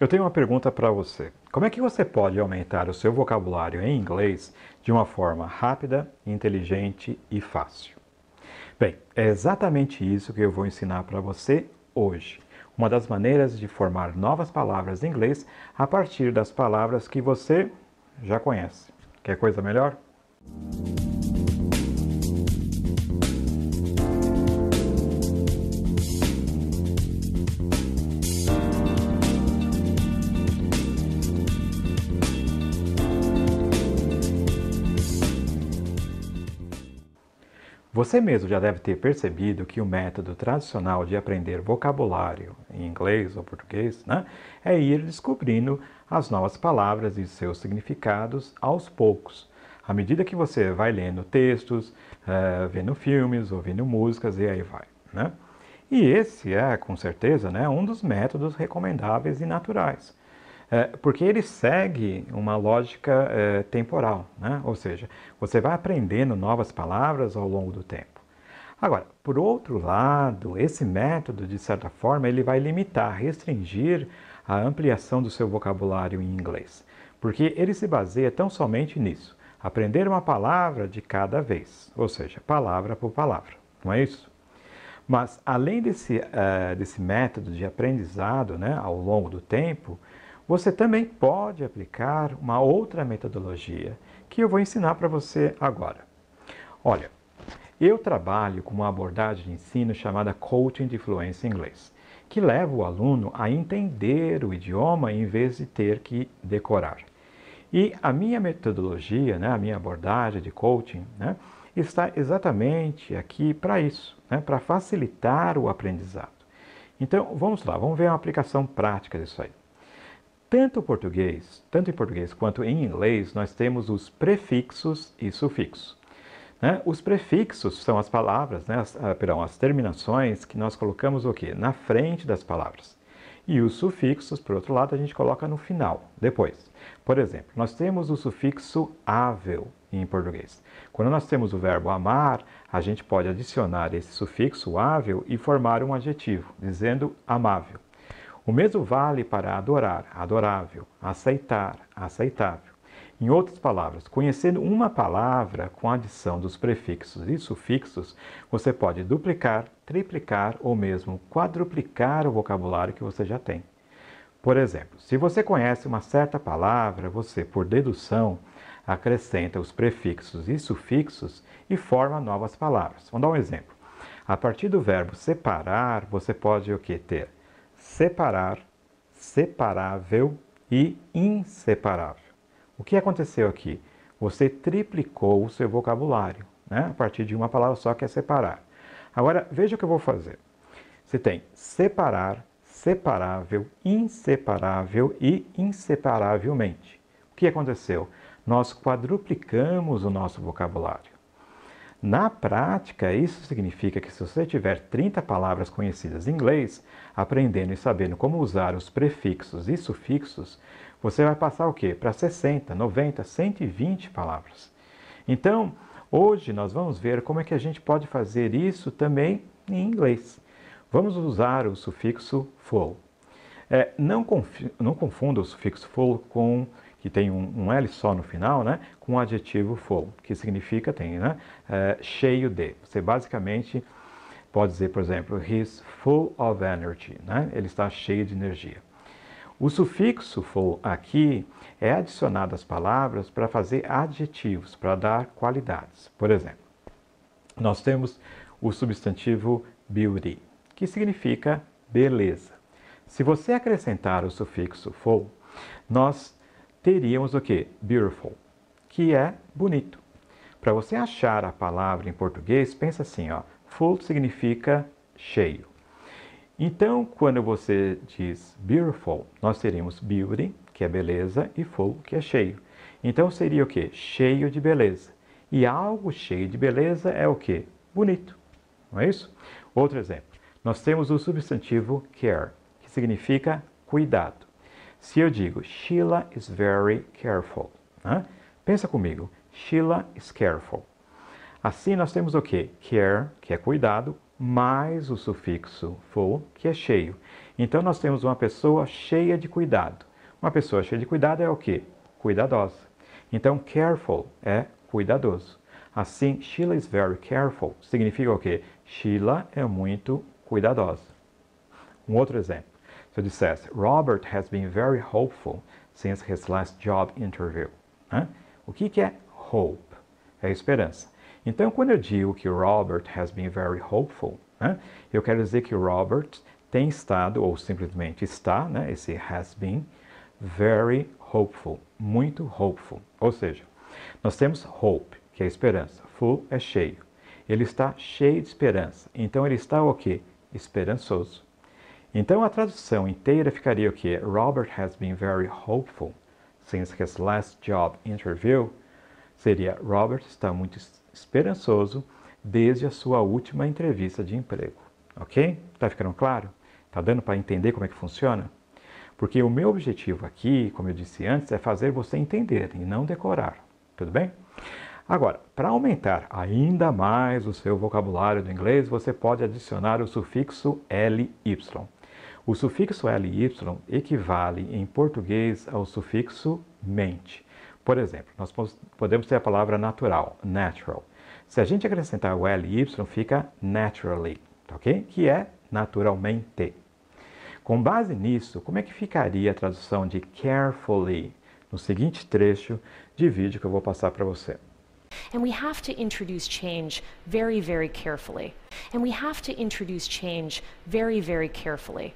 Eu tenho uma pergunta para você. Como é que você pode aumentar o seu vocabulário em inglês de uma forma rápida, inteligente e fácil? Bem, é exatamente isso que eu vou ensinar para você hoje. Uma das maneiras de formar novas palavras em inglês a partir das palavras que você já conhece. Quer coisa melhor? Você mesmo já deve ter percebido que o método tradicional de aprender vocabulário em inglês ou português né, é ir descobrindo as novas palavras e seus significados aos poucos. À medida que você vai lendo textos, uh, vendo filmes, ouvindo músicas e aí vai. Né? E esse é, com certeza, né, um dos métodos recomendáveis e naturais. É, porque ele segue uma lógica é, temporal, né? ou seja, você vai aprendendo novas palavras ao longo do tempo. Agora, por outro lado, esse método, de certa forma, ele vai limitar, restringir a ampliação do seu vocabulário em inglês, porque ele se baseia tão somente nisso, aprender uma palavra de cada vez, ou seja, palavra por palavra, não é isso? Mas, além desse, uh, desse método de aprendizado né, ao longo do tempo, você também pode aplicar uma outra metodologia que eu vou ensinar para você agora. Olha, eu trabalho com uma abordagem de ensino chamada Coaching de Fluência em Inglês, que leva o aluno a entender o idioma em vez de ter que decorar. E a minha metodologia, né, a minha abordagem de coaching, né, está exatamente aqui para isso, né, para facilitar o aprendizado. Então, vamos lá, vamos ver uma aplicação prática disso aí. Tanto português, tanto em português quanto em inglês, nós temos os prefixos e sufixos. Né? Os prefixos são as palavras, né? as, ah, perdão, as terminações que nós colocamos o quê? Na frente das palavras. E os sufixos, por outro lado, a gente coloca no final, depois. Por exemplo, nós temos o sufixo ável em português. Quando nós temos o verbo amar, a gente pode adicionar esse sufixo ável e formar um adjetivo, dizendo amável. O mesmo vale para adorar, adorável, aceitar, aceitável. Em outras palavras, conhecendo uma palavra com a adição dos prefixos e sufixos, você pode duplicar, triplicar ou mesmo quadruplicar o vocabulário que você já tem. Por exemplo, se você conhece uma certa palavra, você, por dedução, acrescenta os prefixos e sufixos e forma novas palavras. Vamos dar um exemplo. A partir do verbo separar, você pode o que ter? separar, separável e inseparável. O que aconteceu aqui? Você triplicou o seu vocabulário, né? a partir de uma palavra só que é separar. Agora, veja o que eu vou fazer. Você tem separar, separável, inseparável e inseparavelmente. O que aconteceu? Nós quadruplicamos o nosso vocabulário. Na prática, isso significa que se você tiver 30 palavras conhecidas em inglês, aprendendo e sabendo como usar os prefixos e sufixos, você vai passar o quê? Para 60, 90, 120 palavras. Então, hoje nós vamos ver como é que a gente pode fazer isso também em inglês. Vamos usar o sufixo full. É, não, não confunda o sufixo full com que tem um, um, L só no final, né, com o adjetivo full, que significa, tem, né, é, cheio de. Você basicamente pode dizer, por exemplo, he's full of energy, né, ele está cheio de energia. O sufixo full aqui é adicionado às palavras para fazer adjetivos, para dar qualidades. Por exemplo, nós temos o substantivo beauty, que significa beleza. Se você acrescentar o sufixo full, nós teríamos o que? Beautiful, que é bonito. Para você achar a palavra em português, pensa assim, ó, full significa cheio. Então, quando você diz beautiful, nós teríamos beauty, que é beleza, e full, que é cheio. Então seria o que? Cheio de beleza. E algo cheio de beleza é o que? Bonito. Não é isso? Outro exemplo. Nós temos o substantivo care, que significa cuidado. Se eu digo Sheila is very careful, né? pensa comigo, Sheila is careful. Assim nós temos o que? Care, que é cuidado, mais o sufixo full, que é cheio. Então nós temos uma pessoa cheia de cuidado. Uma pessoa cheia de cuidado é o que? Cuidadosa. Então careful é cuidadoso. Assim, Sheila is very careful significa o que? Sheila é muito cuidadosa. Um outro exemplo. Então eu dissesse, Robert has been very hopeful since his last job interview. Né? O que, que é hope? É esperança. Então, quando eu digo que Robert has been very hopeful, né? eu quero dizer que Robert tem estado, ou simplesmente está, né? esse has been, very hopeful, muito hopeful. Ou seja, nós temos hope, que é esperança. Full é cheio. Ele está cheio de esperança. Então ele está o quê? Esperançoso. Então a tradução inteira ficaria o que? Robert has been very hopeful since his last job interview. Seria Robert está muito esperançoso desde a sua última entrevista de emprego. Ok? Tá ficando claro? Tá dando para entender como é que funciona? Porque o meu objetivo aqui, como eu disse antes, é fazer você entender e não decorar. Tudo bem? Agora, para aumentar ainda mais o seu vocabulário do inglês, você pode adicionar o sufixo ly. O sufixo ly equivale em português ao sufixo mente. Por exemplo, nós podemos ter a palavra natural, natural. Se a gente acrescentar o ly, fica naturally, tá ok? Que é naturalmente. Com base nisso, como é que ficaria a tradução de carefully no seguinte trecho de vídeo que eu vou passar para você? And we have to introduce change very, very carefully. And we have to introduce change very, very carefully.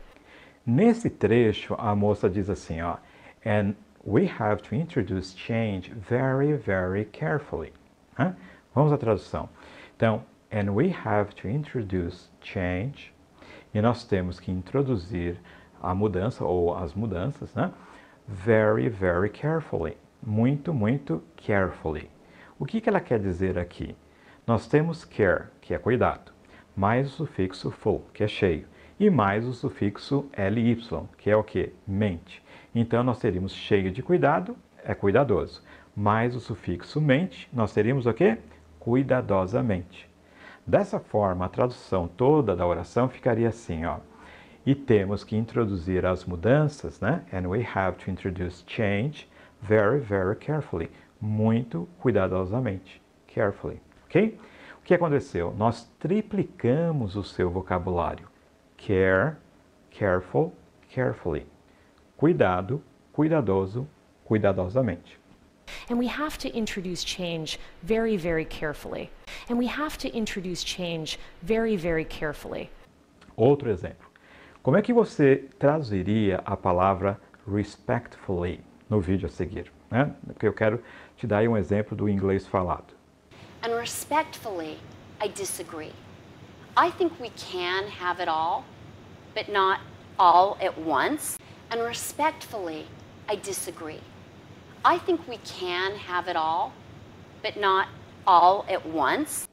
Nesse trecho, a moça diz assim, ó, and we have to introduce change very, very carefully. Hã? Vamos à tradução. Então, and we have to introduce change, e nós temos que introduzir a mudança ou as mudanças, né? Very, very carefully. Muito, muito carefully. O que, que ela quer dizer aqui? Nós temos care, que é cuidado, mais o sufixo full, que é cheio e mais o sufixo ly, que é o que? Mente. Então nós teríamos cheio de cuidado, é cuidadoso, mais o sufixo mente, nós teríamos o que? Cuidadosamente. Dessa forma, a tradução toda da oração ficaria assim, ó. E temos que introduzir as mudanças, né? And we have to introduce change very, very carefully. Muito cuidadosamente. Carefully. Ok? O que aconteceu? Nós triplicamos o seu vocabulário care, careful, carefully. Cuidado, cuidadoso, cuidadosamente. And we have to introduce change very, very carefully. And we have to introduce change very, very carefully. Outro exemplo. Como é que você traduziria a palavra respectfully no vídeo a seguir? Né? Porque eu quero te dar um exemplo do inglês falado. And respectfully, I disagree. I think we can have it all, but not all at once. And respectfully, I disagree. I think we can have it all, but not all at once.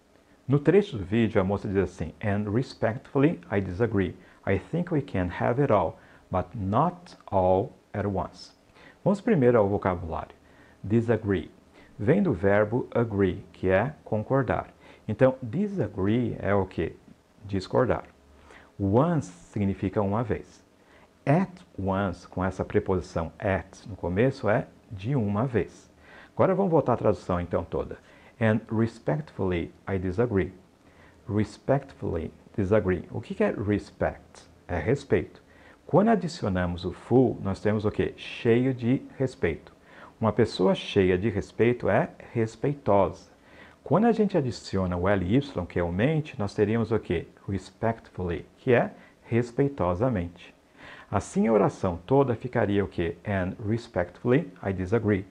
No trecho do vídeo, a moça diz assim: And respectfully, I disagree. I think we can have it all, but not all at once. Vamos primeiro ao vocabulário. Disagree vem do verbo agree, que é concordar. Então, disagree é o que? discordar. Once significa uma vez. At once, com essa preposição at no começo, é de uma vez. Agora vamos voltar à tradução então toda. And respectfully, I disagree. Respectfully, disagree. O que é respect? É respeito. Quando adicionamos o full, nós temos o que? Cheio de respeito. Uma pessoa cheia de respeito é respeitosa. Quando a gente adiciona o ly, que é o mente, nós teríamos o que? Respectfully, que é respeitosamente. Assim a oração toda ficaria o que? And respectfully, I disagree.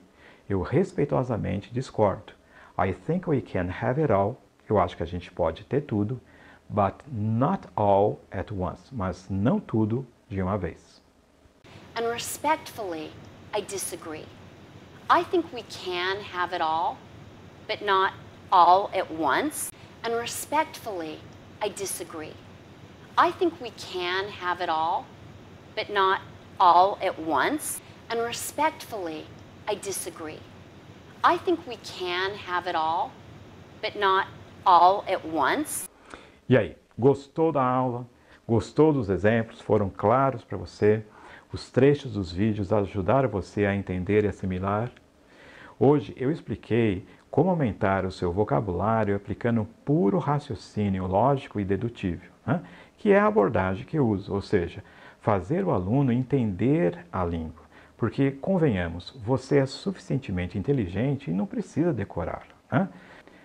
Eu respeitosamente discordo. I think we can have it all. Eu acho que a gente pode ter tudo. But not all at once. Mas não tudo de uma vez. And respectfully, I disagree. I think we can have it all, but not all at once. And respectfully, I disagree. I think we can have it all, but not all at once. And respectfully, I disagree. I think we can have it all, but not all at once. E aí, gostou da aula? Gostou dos exemplos? Foram claros para você? Os trechos dos vídeos ajudaram você a entender e assimilar? Hoje eu expliquei como aumentar o seu vocabulário aplicando puro raciocínio lógico e dedutível, né? que é a abordagem que eu uso, ou seja, fazer o aluno entender a língua. Porque, convenhamos, você é suficientemente inteligente e não precisa decorá-la. Né?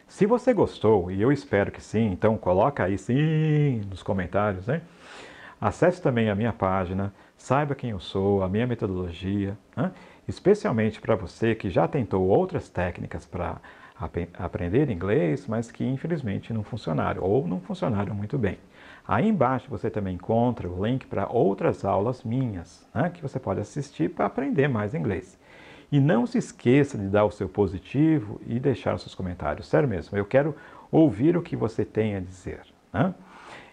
Se você gostou, e eu espero que sim, então coloca aí sim nos comentários, né? Acesse também a minha página, saiba quem eu sou, a minha metodologia. Né? especialmente para você que já tentou outras técnicas para ap aprender inglês, mas que infelizmente não funcionaram ou não funcionaram muito bem. Aí embaixo você também encontra o link para outras aulas minhas, né, que você pode assistir para aprender mais inglês. E não se esqueça de dar o seu positivo e deixar os seus comentários. Sério mesmo, eu quero ouvir o que você tem a dizer. Né?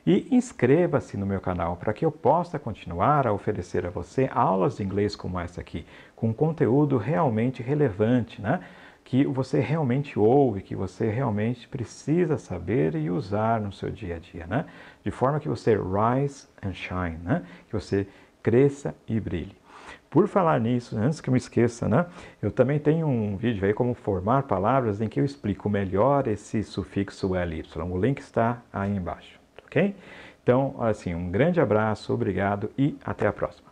e inscreva-se no meu canal para que eu possa continuar a oferecer a você aulas de inglês como essa aqui, com conteúdo realmente relevante, né? que você realmente ouve, que você realmente precisa saber e usar no seu dia a dia, né? de forma que você rise and shine, né? que você cresça e brilhe. Por falar nisso, antes que eu me esqueça, né? Eu também tenho um vídeo aí como formar palavras em que eu explico melhor esse sufixo ly. O link está aí embaixo ok? Então, assim, um grande abraço, obrigado e até a próxima.